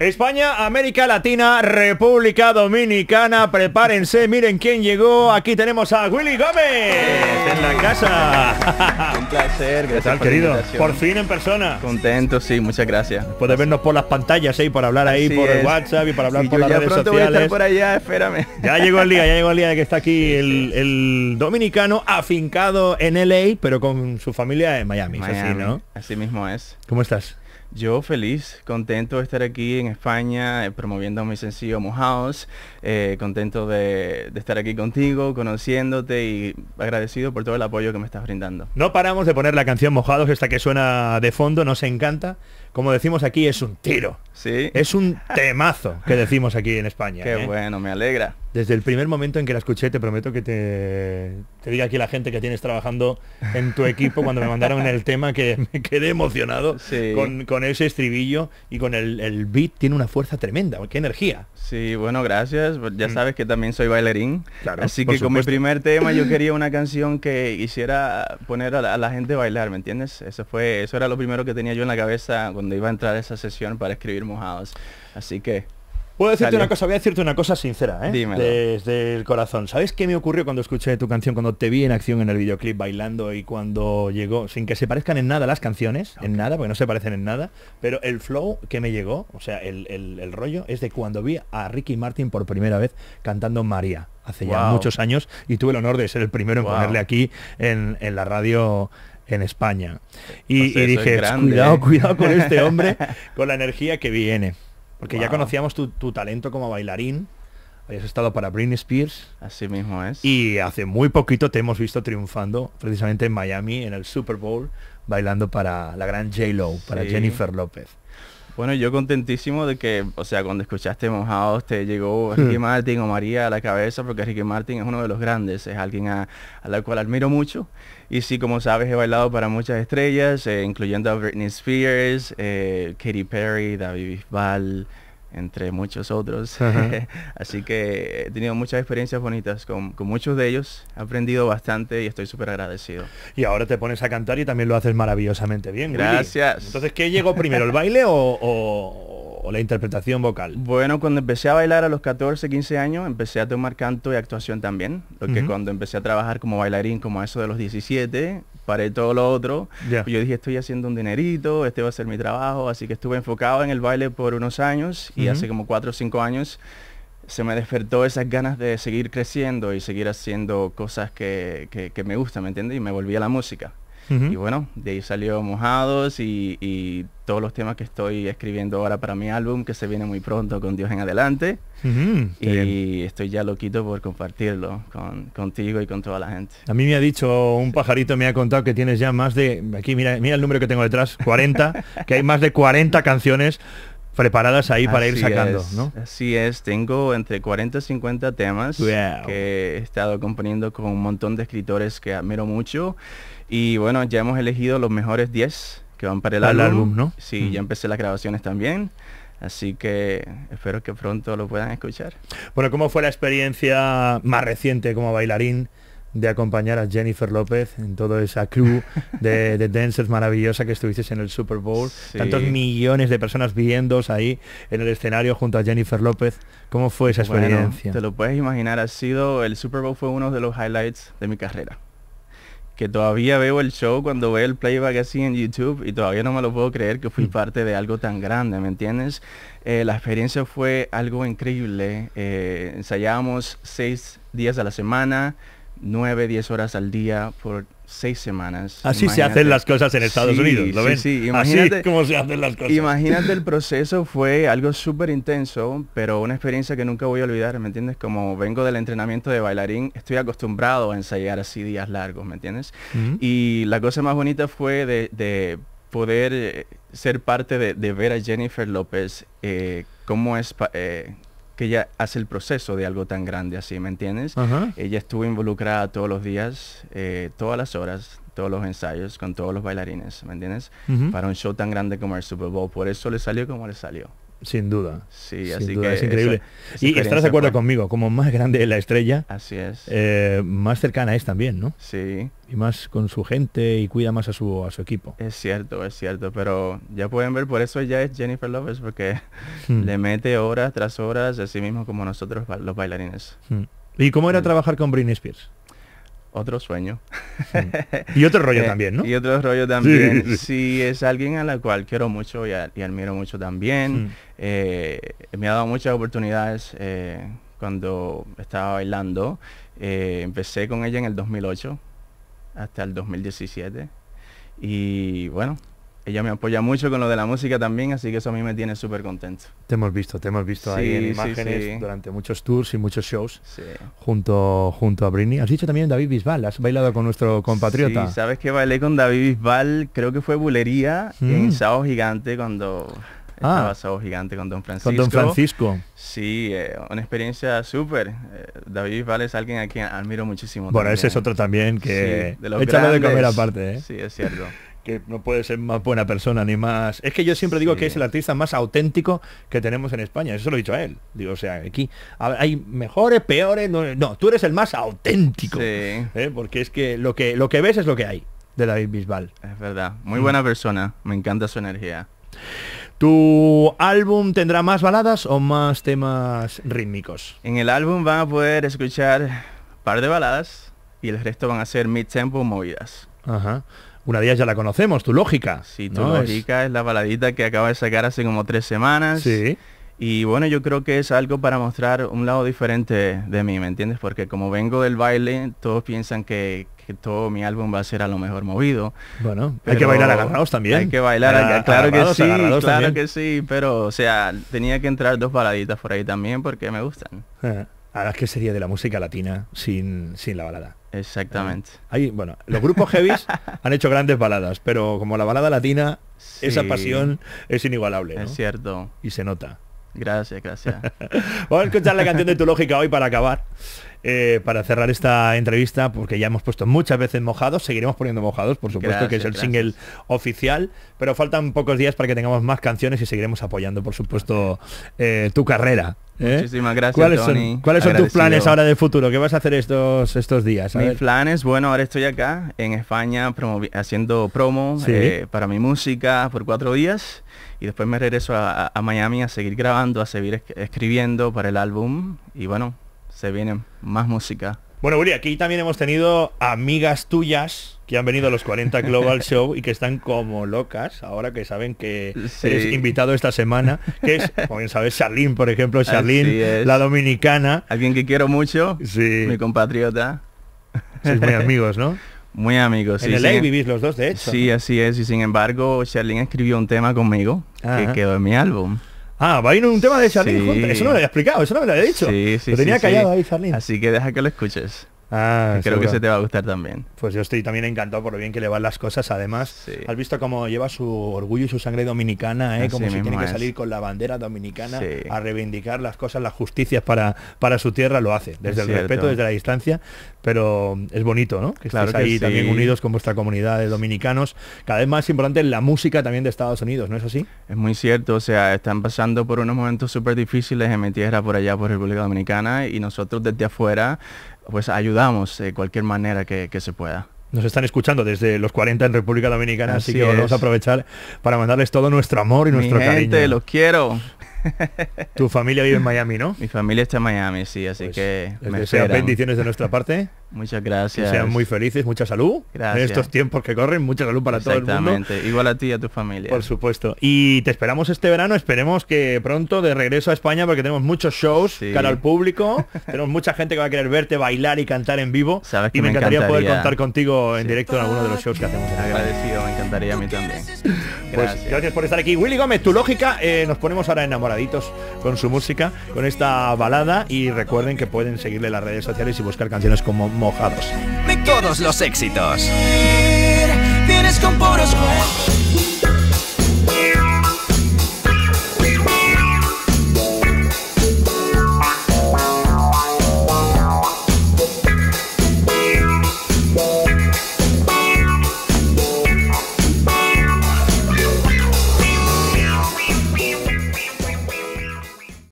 España, América Latina, República Dominicana, prepárense, miren quién llegó. Aquí tenemos a Willy Gómez en la casa. Un placer, gracias. ¿Qué tal, por querido? por fin en persona. Contento, sí, muchas gracias. Puedes vernos por las pantallas, y por hablar ahí, por el WhatsApp y por hablar por las redes sociales. Voy a estar por allá, espérame. Ya llegó el día, ya llegó el día de que está aquí el, dominicano afincado en LA, pero con su familia en Miami. Miami. Así mismo es. ¿Cómo estás? Yo feliz, contento de estar aquí en España eh, promoviendo mi sencillo Mojados, eh, contento de, de, estar aquí contigo, conociéndote y agradecido por todo el apoyo que me estás brindando. No paramos de poner la canción Mojados, esta que suena de fondo, nos encanta, como decimos aquí, es un tiro. Sí. Es un temazo que decimos aquí en España. Qué ¿eh? bueno, me alegra. Desde el primer momento en que la escuché, te prometo que te, te diga aquí la gente que tienes trabajando en tu equipo cuando me mandaron el tema que me quedé emocionado con, ese estribillo y con el, beat. Tiene una fuerza tremenda, qué energía. Sí, bueno, gracias. Ya mm. sabes que también soy bailarín. así que como el primer tema yo quería una canción que hiciera poner a la, gente bailar, ¿me entiendes? Eso fue, eso era lo primero que tenía yo en la cabeza cuando iba a entrar a esa sesión para escribir mojados. Así que... Puedo decirte una cosa, voy a decirte una cosa sincera, ¿eh? desde el corazón. ¿Sabes qué me ocurrió cuando escuché tu canción, cuando te vi en acción en el videoclip bailando y cuando llegó, sin que se parezcan en nada las canciones, en nada, porque no se parecen en nada, pero el flow que me llegó, o sea, el, rollo, es de cuando vi a Ricky Martin por primera vez cantando María hace ya muchos años y tuve el honor de ser el primero en ponerle aquí en, en la radio en España. Y, dije, cuidado, ¿eh? cuidado con este hombre, con la energía que viene. Porque ya conocíamos tu, talento como bailarín. Habías estado para Britney Spears. Así mismo es. Y hace muy poquito te hemos visto triunfando precisamente en Miami, en el Super Bowl, bailando para la gran J-Lo, para Jennifer López. Bueno, yo contentísimo de que, o sea, cuando escuchaste Mojados te llegó hmm. Ricky Martin o María a la cabeza, porque Ricky Martin es uno de los grandes, es alguien a, la cual admiro mucho. Y sí, como sabes, he bailado para muchas estrellas, eh, incluyendo a Britney Spears, eh, Katy Perry, David Bisbal, entre muchos otros. Así que he tenido muchas experiencias bonitas con, muchos de ellos, he aprendido bastante y estoy súper agradecido. Y ahora te pones a cantar y también lo haces maravillosamente bien. Gracias. Entonces, ¿qué llegó primero, el baile o la interpretación vocal? Bueno, cuando empecé a bailar a los 14, 15 años, empecé a tomar canto y actuación también. Lo que cuando empecé a trabajar como bailarín, como eso de los 17, paré todo lo otro. Pues yo dije, estoy haciendo un dinerito, este va a ser mi trabajo, así que estuve enfocado en el baile por unos años y hace como 4 o 5 años se me despertó esas ganas de seguir creciendo y seguir haciendo cosas que, que me gustan, ¿me entiendes? Y me volví a la música. Y bueno, de ahí salió Mojados y, todos los temas que estoy escribiendo ahora para mi álbum, que se viene muy pronto con Dios en adelante. Y estoy ya loquito por compartirlo contigo y con toda la gente. A mí me ha dicho un pajarito, me ha contado que tienes ya más de, aquí mira, mira el número que tengo detrás, 40, que hay más de 40 canciones preparadas ahí para ir sacando, ¿no? Así es, tengo entre 40 y 50 temas que he estado componiendo con un montón de escritores que admiro mucho y bueno, ya hemos elegido los mejores 10 que van para el, álbum. ¿no? Sí, mm. ya empecé las grabaciones también. Así que espero que pronto lo puedan escuchar. Bueno, ¿cómo fue la experiencia más reciente como bailarín de acompañar a Jennifer López en toda esa crew de, de dancers maravillosa que estuviste en el Super Bowl. Tantos millones de personas viéndos ahí en el escenario junto a Jennifer López. ¿Cómo fue esa experiencia? te lo puedes imaginar, ha sido, el Super Bowl fue uno de los highlights de mi carrera. Que todavía veo el show cuando veo el playback así en YouTube y todavía no me lo puedo creer que fui mm. parte de algo tan grande, ¿me entiendes? Eh, la experiencia fue algo increíble. Eh, ensayábamos seis días a la semana, 9, 10 horas al día por seis semanas. Así se hacen las cosas en Estados Unidos, imagínate, Así como se hacen las cosas. Imagínate el proceso, fue algo súper intenso, pero una experiencia que nunca voy a olvidar, ¿me entiendes? Como vengo del entrenamiento de bailarín, estoy acostumbrado a ensayar así días largos, ¿me entiendes? Y la cosa más bonita fue de, poder eh, ser parte de, ver a Jennifer López, eh, cómo es... Eh, que ella hace el proceso de algo tan grande así, ¿me entiendes? Ella estuvo involucrada todos los días, eh, todas las horas, todos los ensayos, con todos los bailarines, ¿me entiendes? Para un show tan grande como el Super Bowl. Por eso le salió como le salió. Sin duda. Sí, así que es increíble. y estás de acuerdo conmigo, como más grande es la estrella, así es. Eh, más cercana es también, ¿no? Sí. Y más con su gente y cuida más a su, a su equipo. Es cierto, es cierto, pero ya pueden ver, por eso ya es Jennifer Lopez, porque hmm. le mete horas tras horas, sí mismo como nosotros los bailarines. Hmm. ¿Y cómo era hmm. trabajar con Britney Spears? otro sueño. y otro rollo eh, también, ¿no? Y otro rollo también. Sí, es alguien a la cual quiero mucho y, y admiro mucho también. Eh, me ha dado muchas oportunidades eh, cuando estaba bailando. empecé con ella en el 2008 hasta el 2017. Y bueno, ella me apoya mucho con lo de la música también, así que eso a mí me tiene súper contento. Te hemos visto, te hemos visto ahí en imágenes durante muchos tours y muchos shows junto, junto a Brini Has dicho también David Bisbal, has bailado con nuestro compatriota. Sí, sabes que bailé con David Bisbal, creo que fue Bulería mm. en Sao Gigante cuando... Ah, estaba Sao Gigante con Don Francisco. Con Don Francisco. Sí, eh, una experiencia súper. Eh, David Bisbal es alguien a quien admiro muchísimo. Bueno, ese es otro también que... de échalo de comer aparte, ¿eh? Sí, es cierto no puede ser más buena persona ni más. Es que yo siempre digo que es el artista más auténtico que tenemos en España. Eso lo he dicho a él. Digo, o sea, aquí hay mejores, peores. No, tú eres el más auténtico. Sí. ¿eh? Porque es que lo que lo que ves es lo que hay de David Bisbal. Es verdad. Muy buena persona. Me encanta su energía. ¿Tu álbum tendrá más baladas o más temas rítmicos? En el álbum van a poder escuchar un par de baladas y el resto van a ser mid-tempo movidas. Ajá. Una de ya la conocemos, tu lógica. Sí, tu lógica es... la baladita que acaba de sacar hace como tres semanas. Sí. Y bueno, yo creo que es algo para mostrar un lado diferente de mí, ¿me entiendes? Porque como vengo del baile, todos piensan que, todo mi álbum va a ser a lo mejor movido. Bueno, hay que bailar agarrados también. Hay que bailar, claro que sí, claro que sí, pero o sea, tenía que entrar dos baladitas por ahí también porque me gustan. Ahora, ¿qué sería de la música latina sin, sin la balada? Exactamente. Eh, ahí, bueno, los grupos heavies han hecho grandes baladas, pero como la balada latina, esa pasión es inigualable. Es cierto. Y se nota. Gracias, gracias. Vamos a escuchar la canción de tu lógica hoy para acabar. Eh, para cerrar esta entrevista, porque ya hemos puesto muchas veces mojados, seguiremos poniendo mojados, por supuesto, que es el single oficial, pero faltan pocos días para que tengamos más canciones y seguiremos apoyando, por supuesto, eh, tu carrera. ¿eh? Muchísimas gracias. ¿Cuáles son, tus planes ahora de futuro? ¿Qué vas a hacer estos, estos días? Mis planes, bueno, ahora estoy acá en España haciendo promo para mi música por cuatro días y después me regreso a Miami a seguir grabando, a seguir escribiendo para el álbum y bueno, se viene más música. Bueno, Uri, aquí también hemos tenido amigas tuyas que han venido a los 40 Global Show y que están como locas ahora que saben que eres invitado esta semana, que es, como bien sabes, Charlene, por ejemplo, Charlene, la dominicana. Alguien que quiero mucho, sí. mi compatriota. Sois muy amigos, ¿no? Muy amigos. En sí, LA vivís los dos, de hecho. Sí, así es. Y sin embargo, Charlene escribió un tema conmigo que quedó en mi álbum. Ah, va a ir un tema de Charlene Eso no lo había explicado, eso no me lo había dicho. lo tenía callado ahí, Charlene. Así que deja que lo escuches. Ah, creo que se te va a gustar también. Pues yo estoy también encantado por lo bien que le van las cosas. Además, has visto cómo lleva su orgullo y su sangre dominicana, ¿eh? como si tiene que salir con la bandera dominicana a reivindicar las cosas, las justicias para, para su tierra, lo hace. Desde el respeto, desde la distancia, pero es bonito, ¿no? Que claro ahí también unidos con vuestra comunidad de dominicanos. Cada vez más importante la música también de Estados Unidos, ¿no es así? Es muy cierto, o sea, están pasando por unos momentos súper difíciles en mi tierra, por allá, por República Dominicana, y nosotros desde afuera, pues ayudamos de cualquier manera que, se pueda nos están escuchando desde los 40 en República Dominicana, así, que vamos a aprovechar para mandarles todo nuestro amor y nuestro gente, cariño. Los quiero. tu familia vive en Miami, ¿no? Mi familia está en Miami, sí, así pues, que... Eh, bendiciones de nuestra parte. Muchas gracias. sean muy felices, mucha salud. Gracias. En estos tiempos que corren, mucha salud para todo el mundo. Exactamente, igual a ti y a tu familia. Por supuesto. Y te esperamos este verano, esperemos que pronto de regreso a España porque tenemos muchos shows cara al público, tenemos mucha gente que va a querer verte bailar y cantar en vivo. y me encantaría, poder contar contigo en directo en alguno de los shows que hacemos. Agradecido, me encantaría a mí también. Pues, gracias. gracias por estar aquí. Willy Gómez, tu lógica, eh, nos ponemos ahora enamoraditos con su música, con esta balada y recuerden que pueden seguirle las redes sociales y buscar canciones como Mojados. Todos los éxitos. Tienes con poros